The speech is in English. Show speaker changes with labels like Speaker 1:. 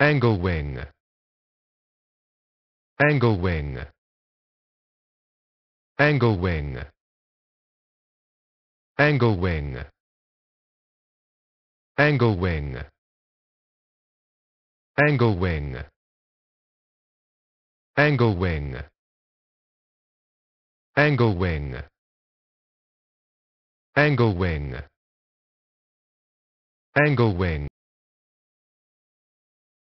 Speaker 1: Angle wing. Angle wing. Angle wing. Angle wing. Angle wing. Angle wing. Angle wing. Angle wing. Angle wing. Angle wing.